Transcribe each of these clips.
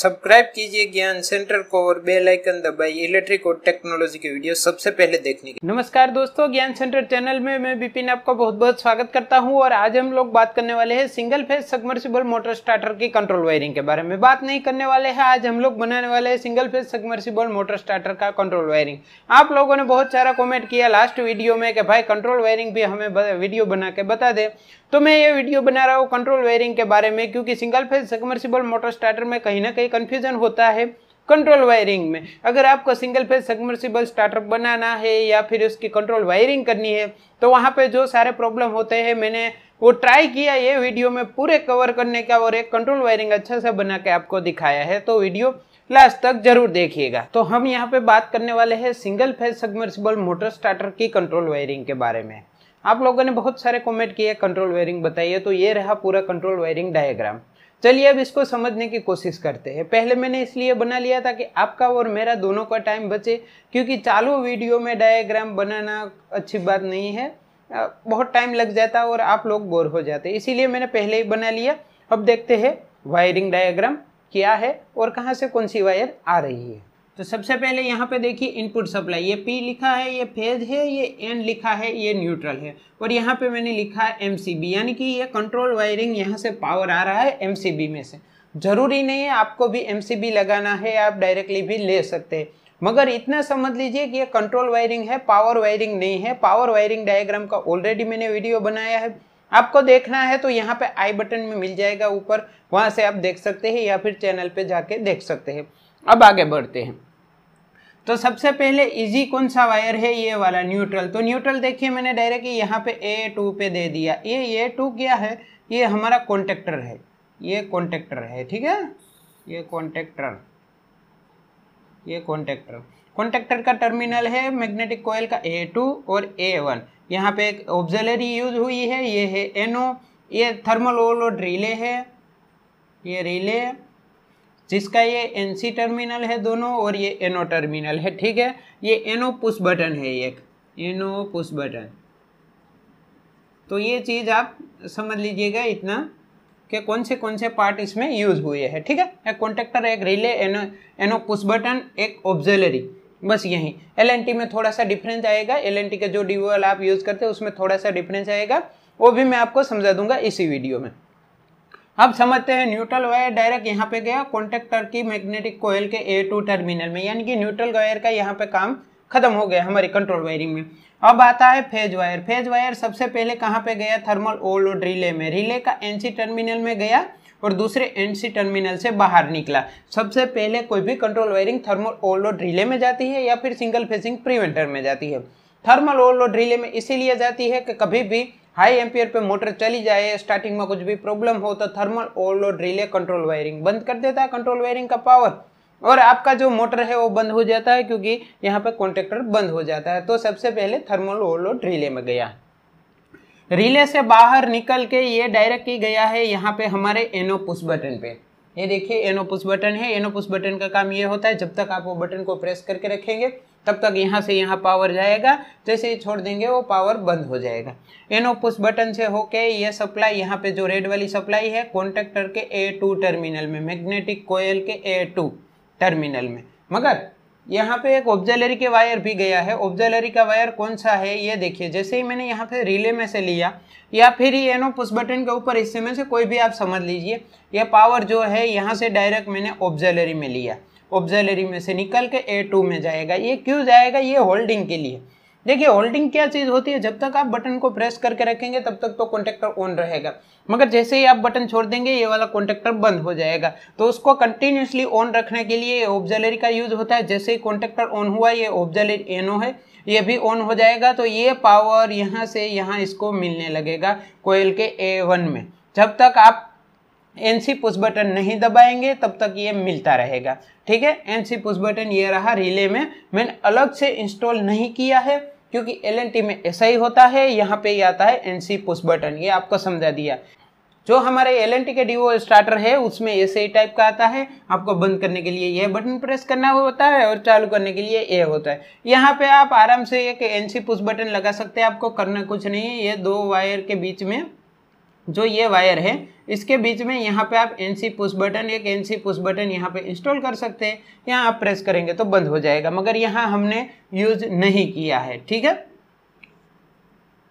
subscribe कीजिए ज्ञान center को और बेल आइकन दबाइए इलेक्ट्रिक और टेक्नोलॉजी के वीडियो सबसे पहले देखने के नमस्कार दोस्तों ज्ञान सेंटर चैनल में मैं बिपिन आपका बहुत बहुत स्वागत करता हूं और आज हम लोग बात करने वाले हैं single phase submersible motor starter की कंट्रोल वायरिंग के बारे में बात नहीं करने वाले हैं आज हम लोग बनाने वाले हैं single phase submersible motor starter का कंट्रोल वायरिंग आप लोगों ने बहुत सारा कॉमेंट किया लास्ट वीडियो में कि भाई कंट्रोल वायरिंग भी हमें वीडियो बना के बता दे तो मैं ये वीडियो बना रहा हूँ कंट्रोल वायरिंग के बारे में क्योंकि single phase submersible motor starter में कहीं ना कहीं कन्फ्यूजन होता है कंट्रोल वायरिंग में अगर आपको सिंगल फेज सबमर्सिबल स्टार्टअप बनाना है या फिर उसकी कंट्रोल वायरिंग करनी है तो वहाँ पे जो सारे प्रॉब्लम होते हैं मैंने वो ट्राई किया ये वीडियो में पूरे कवर करने का और एक कंट्रोल वायरिंग अच्छा सा बना के आपको दिखाया है तो वीडियो लास्ट तक जरूर देखिएगा तो हम यहाँ पे बात करने वाले हैं single phase submersible motor starter की कंट्रोल वायरिंग के बारे में आप लोगों ने बहुत सारे कॉमेंट किए कंट्रोल वायरिंग बताइए तो ये रहा पूरा कंट्रोल वायरिंग डायग्राम चलिए अब इसको समझने की कोशिश करते हैं पहले मैंने इसलिए बना लिया था कि आपका और मेरा दोनों का टाइम बचे क्योंकि चालू वीडियो में डायग्राम बनाना अच्छी बात नहीं है बहुत टाइम लग जाता और आप लोग बोर हो जाते इसीलिए मैंने पहले ही बना लिया अब देखते हैं वायरिंग डायग्राम क्या है और कहाँ से कौन सी वायर आ रही है तो सबसे पहले यहाँ पे देखिए इनपुट सप्लाई ये पी लिखा है ये फेज है ये एन लिखा है ये न्यूट्रल है और यहाँ पे मैंने लिखा है एम यानी कि ये कंट्रोल वायरिंग यहाँ से पावर आ रहा है एम में से ज़रूरी नहीं है आपको भी एम लगाना है आप डायरेक्टली भी ले सकते हैं मगर इतना समझ लीजिए कि ये कंट्रोल वायरिंग है पावर वायरिंग नहीं है पावर वायरिंग डायग्राम का ऑलरेडी मैंने वीडियो बनाया है आपको देखना है तो यहाँ पे आई बटन में मिल जाएगा ऊपर वहाँ से आप देख सकते हैं या फिर चैनल पे जाके देख सकते हैं अब आगे बढ़ते हैं तो सबसे पहले इजी कौन सा वायर है ये वाला न्यूट्रल तो न्यूट्रल देखिए मैंने डायरेक्ट यहाँ पे ए टू पे दे दिया ये ए टू क्या है ये हमारा कॉन्टेक्टर है ये कॉन्टेक्टर है ठीक है ये कॉन्टेक्टर ये कॉन्टेक्टर कॉन्टेक्टर का टर्मिनल है मैग्नेटिक कोयल का ए टू और ए वन यहाँ पे एक ऑब्जलरी यूज हुई है ये है एनओ ये थर्मल ओलोड रिले है ये रिले जिसका ये एन सी टर्मिनल है दोनों और ये एनो टर्मिनल है ठीक है ये एनो पुश बटन है एक एनो पुश बटन तो ये चीज़ आप समझ लीजिएगा इतना कि कौन से कौन से पार्ट इसमें यूज़ हुए हैं ठीक है एक कॉन्टेक्टर एक relay N O N O push button एक ऑब्जलरी बस यही एल में थोड़ा सा डिफरेंस आएगा एल का जो डी आप यूज़ करते हैं उसमें थोड़ा सा डिफरेंस आएगा वो भी मैं आपको समझा दूंगा इसी वीडियो में अब समझते हैं न्यूट्रल वायर डायरेक्ट यहाँ पे गया कॉन्टेक्टर की मैग्नेटिक कोयल के ए टू टर्मिनल में यानी कि न्यूट्रल वायर का यहाँ पे काम खत्म हो गया हमारी कंट्रोल वायरिंग में अब आता है फेज वायर फेज वायर सबसे पहले कहाँ पे गया थर्मल ओल्ड रिले में रिले का एनसी टर्मिनल में गया और दूसरे एनसी टर्मिनल से बाहर निकला सबसे पहले कोई भी control wiring thermal overload relay में जाती है या फिर सिंगल फेसिंग प्रिवेंटर में जाती है थर्मल ओवरलोड रिले में इसीलिए जाती है कि कभी भी हाई एम्पियर पे मोटर चली जाए स्टार्टिंग में कुछ भी प्रॉब्लम हो तो thermal overload relay control wiring बंद कर देता है कंट्रोल वायरिंग का पावर और आपका जो मोटर है वो बंद हो जाता है क्योंकि यहाँ पर कॉन्ट्रेक्टर बंद हो जाता है तो सबसे पहले थर्मल ओवरलोड रिले में गया रिले से बाहर निकल के ये डायरेक्ट ही गया है यहाँ पे हमारे एनो पुश बटन पे ये देखिए एनो पुश बटन है एनो पुश बटन का काम ये होता है जब तक आप वो बटन को प्रेस करके रखेंगे तब तक यहाँ से यहाँ पावर जाएगा जैसे तो ही छोड़ देंगे वो पावर बंद हो जाएगा एनो पुश बटन से होके ये सप्लाई यहाँ पे जो रेड वाली सप्लाई है कॉन्टेक्टर के ए टू टर्मिनल में मैग्नेटिक कोयल के ए टू टर्मिनल में मगर यहाँ पे एक ऑब्जेलरी के वायर भी गया है ऑब्जेलरी का वायर कौन सा है ये देखिए जैसे ही मैंने यहाँ पे रिले में से लिया या फिर ये नो पुश बटन के ऊपर हिस्से में से कोई भी आप समझ लीजिए ये पावर जो है यहाँ से डायरेक्ट मैंने ऑब्जेलरी में लिया ऑब्जेलरी में से निकल के ए टू में जाएगा ये क्यों जाएगा ये होल्डिंग के लिए देखिए होल्डिंग क्या चीज़ होती है जब तक आप बटन को प्रेस करके रखेंगे तब तक तो कॉन्टेक्टर ऑन रहेगा मगर जैसे ही आप बटन छोड़ देंगे ये वाला कॉन्टेक्टर बंद हो जाएगा तो उसको कंटिन्यूसली ऑन रखने के लिए ऑब्जेलरी का यूज होता है जैसे ही कॉन्टेक्टर ऑन हुआ ये ऑब्जलरी एनो है ये भी ऑन हो जाएगा तो ये पावर यहाँ से यहाँ इसको मिलने लगेगा कोयल के ए वन में जब तक आप एनसी पुश बटन नहीं दबाएंगे तब तक ये मिलता रहेगा ठीक है एनसी पुश बटन ये रहा रिले में मैंने अलग से इंस्टॉल नहीं किया है क्योंकि एल में ऐसा ही होता है यहाँ पे आता है एनसी पुश बटन ये आपको समझा दिया जो हमारे एल के डीओ स्टार्टर है उसमें ऐसे ही टाइप का आता है आपको बंद करने के लिए ये बटन प्रेस करना होता है और चालू करने के लिए ये होता है यहाँ पे आप आराम से एक एन सी पुश बटन लगा सकते हैं आपको करना कुछ नहीं है ये दो वायर के बीच में जो ये वायर है इसके बीच में यहाँ पे आप एन सी पुश बटन एक एन सी पुश बटन यहाँ पे इंस्टॉल कर सकते हैं यहाँ आप प्रेस करेंगे तो बंद हो जाएगा मगर यहाँ हमने यूज नहीं किया है ठीक है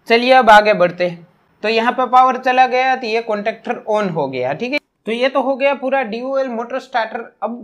चलिए अब आगे बढ़ते हैं तो यहाँ पे पावर चला गया तो ये कॉन्टेक्टर ऑन हो गया ठीक है तो ये तो हो गया पूरा डी मोटर स्टार्टर अब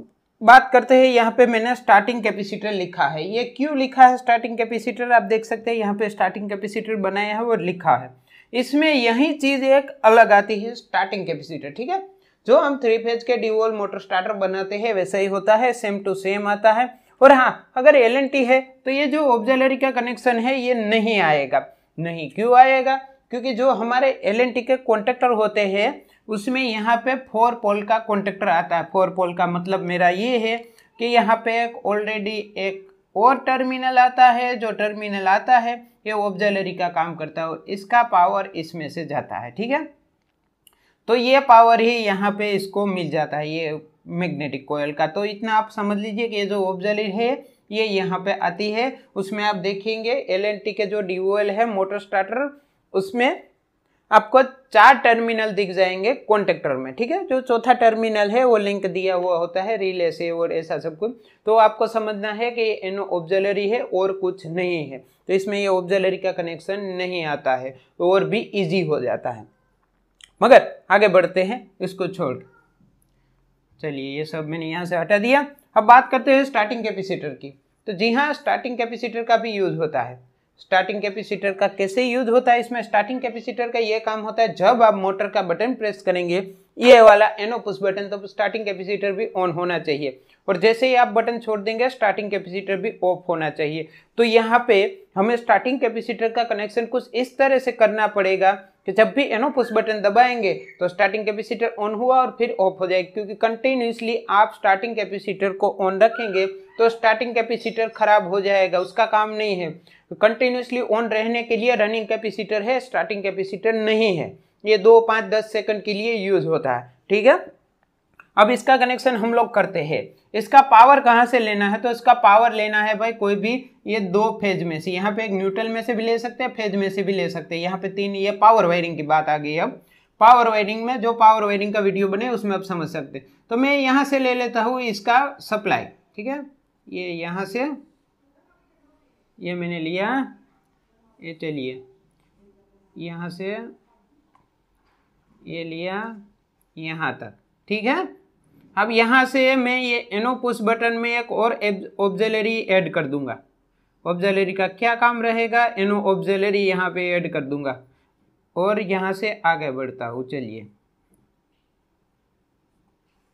बात करते हैं यहाँ पे मैंने स्टार्टिंग कैपेसिटर लिखा है ये क्यों लिखा है स्टार्टिंग कैपेसिटर आप देख सकते हैं यहाँ पे स्टार्टिंग कैपेसिटर बनाया है और लिखा है इसमें यही चीज एक अलग आती है स्टार्टिंग कैपेसिटर ठीक है जो हम थ्री फेज के ड्यूअल मोटर स्टार्टर बनाते हैं वैसा ही होता है सेम टू सेम आता है और हाँ अगर एल है तो ये जो ऑब्जेलरी का कनेक्शन है ये नहीं आएगा नहीं क्यों आएगा क्योंकि जो हमारे एल के कॉन्ट्रेक्टर होते हैं उसमें यहाँ पे फोर पोल का कॉन्ट्रेक्टर आता है फोर पोल का मतलब मेरा ये है कि यहाँ पे एक ऑलरेडी एक और टर्मिनल आता है जो टर्मिनल आता है ये ऑब्जलरी का काम करता है और इसका पावर इसमें से जाता है ठीक है तो ये पावर ही यहाँ पे इसको मिल जाता है ये मैग्नेटिक कोयल का तो इतना आप समझ लीजिए कि ये जो ऑब्जलरी है ये यहाँ पे आती है उसमें आप देखेंगे एल के जो डी है मोटर स्टार्टर उसमें आपको चार टर्मिनल दिख जाएंगे कॉन्टेक्टर में ठीक है जो चौथा टर्मिनल है वो लिंक दिया हुआ होता है रिले से और ऐसा सब कुछ तो आपको समझना है कि एनो ऑब्जलरी है और कुछ नहीं है तो इसमें ये ऑब्जलरी का कनेक्शन नहीं आता है और भी इजी हो जाता है मगर आगे बढ़ते हैं इसको छोड़ चलिए ये सब मैंने यहाँ से हटा दिया अब बात करते हैं स्टार्टिंग कैपेसिटर की तो जी हाँ स्टार्टिंग कैपेसिटर का भी यूज़ होता है स्टार्टिंग कैपेसिटर का कैसे यूज होता है इसमें स्टार्टिंग कैपेसिटर का ये काम होता है जब आप मोटर का बटन प्रेस करेंगे ये वाला एनो पुश बटन तो स्टार्टिंग कैपेसिटर भी ऑन होना चाहिए और जैसे ही आप बटन छोड़ देंगे स्टार्टिंग कैपेसिटर भी ऑफ होना चाहिए तो यहाँ पे हमें स्टार्टिंग कैपेसिटर का कनेक्शन कुछ इस तरह से करना पड़ेगा कि जब भी एनो पुश बटन दबाएंगे तो स्टार्टिंग कैपेसिटर ऑन हुआ और फिर ऑफ हो जाएगा क्योंकि कंटिन्यूसली आप स्टार्टिंग कैपेसिटर को ऑन रखेंगे तो स्टार्टिंग कैपेसिटर खराब हो जाएगा उसका काम नहीं है कंटिन्यूसली ऑन रहने के लिए रनिंग कैपेसिटर है स्टार्टिंग कैपेसिटर नहीं है ये दो पाँच दस सेकंड के लिए यूज होता है ठीक है अब इसका कनेक्शन हम लोग करते हैं इसका पावर कहाँ से लेना है तो इसका पावर लेना है भाई कोई भी ये दो फेज में से यहाँ पे एक न्यूट्रल में से भी ले सकते हैं फेज में से भी ले सकते हैं यहाँ पे तीन ये पावर वायरिंग की बात आ गई अब पावर वायरिंग में जो पावर वायरिंग का वीडियो बने उसमें आप समझ सकते हैं तो मैं यहाँ से ले लेता हूँ इसका सप्लाई ठीक है ये यहाँ से ये मैंने लिया ये चलिए यहाँ से ये लिया यहाँ तक ठीक है अब यहाँ से मैं ये एनो पुश बटन में एक और ऑब्जेलरी ऐड कर दूंगा ऑब्जेलरी का क्या काम रहेगा एनो ऑब्जेलरी यहाँ पे ऐड कर दूंगा और यहाँ से आगे बढ़ता हूँ चलिए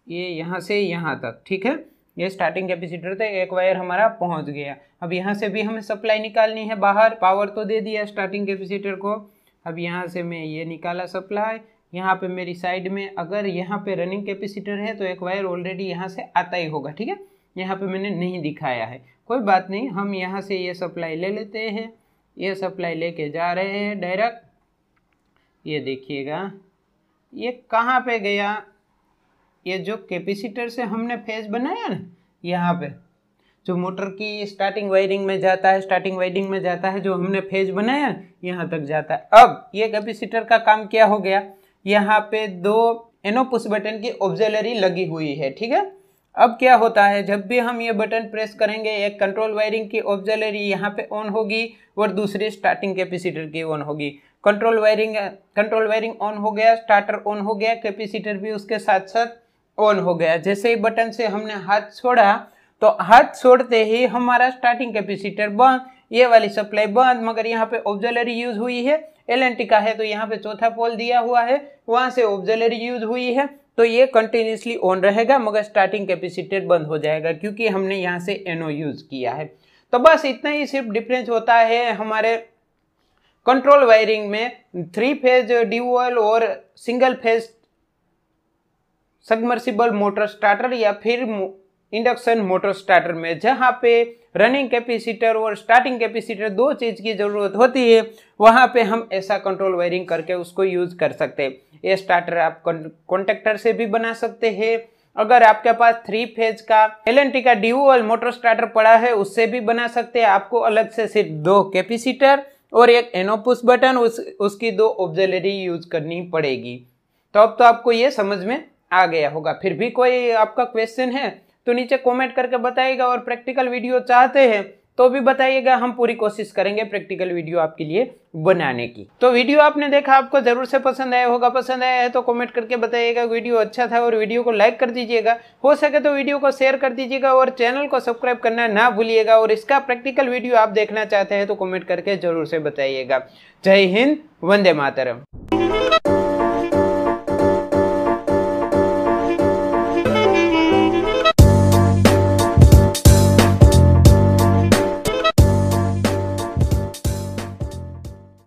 ये यहाँ से यहाँ तक ठीक है ये स्टार्टिंग कैपेसिटर थे एक वायर हमारा पहुंच गया अब यहाँ से भी हमें सप्लाई निकालनी है बाहर पावर तो दे दिया स्टार्टिंग कैपेसिटर को अब यहाँ से मैं ये निकाला सप्लाई यहाँ पे मेरी साइड में अगर यहाँ पे रनिंग कैपेसिटर है तो एक वायर ऑलरेडी यहाँ से आता ही होगा ठीक है यहाँ पे मैंने नहीं दिखाया है कोई बात नहीं हम यहाँ से ये सप्लाई ले लेते हैं ये सप्लाई लेके जा रहे हैं डायरेक्ट ये देखिएगा ये कहाँ पे गया ये जो कैपेसिटर से हमने फेज बनाया ना यहाँ पे जो मोटर की स्टार्टिंग वायरिंग में जाता है स्टार्टिंग वायरिंग में जाता है जो हमने फेज बनाया यहाँ तक जाता है अब ये कैपेसिटर का काम क्या हो गया यहाँ पे दो एनो पुश बटन की ऑब्जेलरी लगी हुई है ठीक है अब क्या होता है जब भी हम ये बटन प्रेस करेंगे एक कंट्रोल वायरिंग की ऑब्जेलरी यहाँ पे ऑन होगी और दूसरी स्टार्टिंग कैपेसिटर की ऑन होगी control wiring control wiring on हो गया स्टार्टर ऑन हो गया कैपेसिटर भी उसके साथ साथ ऑन हो गया जैसे ही बटन से हमने हाथ छोड़ा तो हाथ छोड़ते ही हमारा स्टार्टिंग कैपेसिटर बंद ये वाली सप्लाई बंद मगर यहाँ पे ऑब्जलरी यूज हुई है एल का है तो यहाँ पे चौथा पोल दिया हुआ है वहाँ से ऑब्जलरी यूज हुई है तो ये कंटिन्यूसली ऑन रहेगा मगर स्टार्टिंग कैपेसिटर बंद हो जाएगा क्योंकि हमने यहाँ से एनओ यूज किया है तो बस इतना ही सिर्फ डिफरेंस होता है हमारे कंट्रोल वायरिंग में थ्री फेज ड्यूअल और single phase submersible motor starter या फिर इंडक्शन मोटर स्टार्टर में जहाँ पे रनिंग कैपेसिटर और स्टार्टिंग कैपेसिटर दो चीज़ की ज़रूरत होती है वहाँ पे हम ऐसा कंट्रोल वायरिंग करके उसको यूज़ कर सकते हैं ये स्टार्टर आप कॉन्टेक्टर से भी बना सकते हैं अगर आपके पास थ्री फेज का एल का ड्यूअल मोटर स्टार्टर पड़ा है उससे भी बना सकते हैं आपको अलग से सिर्फ दो कैपेसिटर और एक एनोपुस बटन उस उसकी दो ऑब्जलरी यूज करनी पड़ेगी तो अब तो आपको ये समझ में आ गया होगा फिर भी कोई आपका क्वेश्चन है तो नीचे कमेंट करके बताइएगा और प्रैक्टिकल वीडियो चाहते हैं तो भी बताइएगा हम पूरी कोशिश करेंगे प्रैक्टिकल वीडियो आपके लिए बनाने की तो वीडियो आपने देखा आपको जरूर से पसंद आया होगा पसंद आया है तो कमेंट करके बताइएगा वीडियो अच्छा था और वीडियो को लाइक कर दीजिएगा हो सके तो वीडियो को शेयर कर दीजिएगा और चैनल को सब्सक्राइब करना ना भूलिएगा और इसका प्रैक्टिकल वीडियो आप देखना चाहते हैं तो कॉमेंट करके जरूर से बताइएगा जय हिंद वंदे मातरम